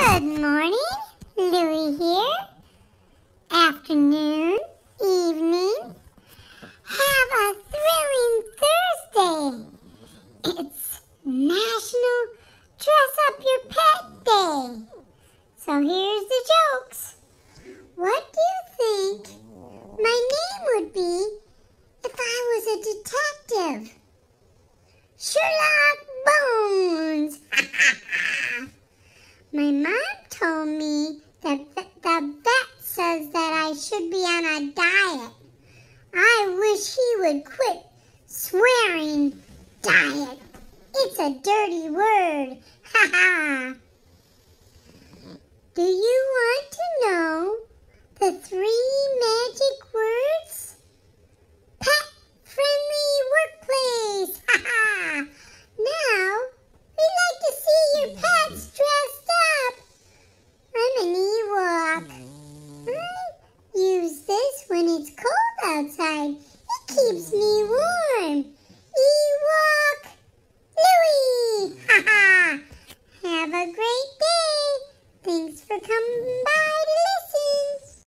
Good morning, Louie here. Afternoon, evening. Have a thrilling Thursday. It's National Dress Up Your Pet Day. So here's the jokes. What do you think my name would be if I was a detective? Sherlock! My mom told me that the, the vet says that I should be on a diet. I wish he would quit swearing diet. It's a dirty word. Ha ha. Do you keeps me warm.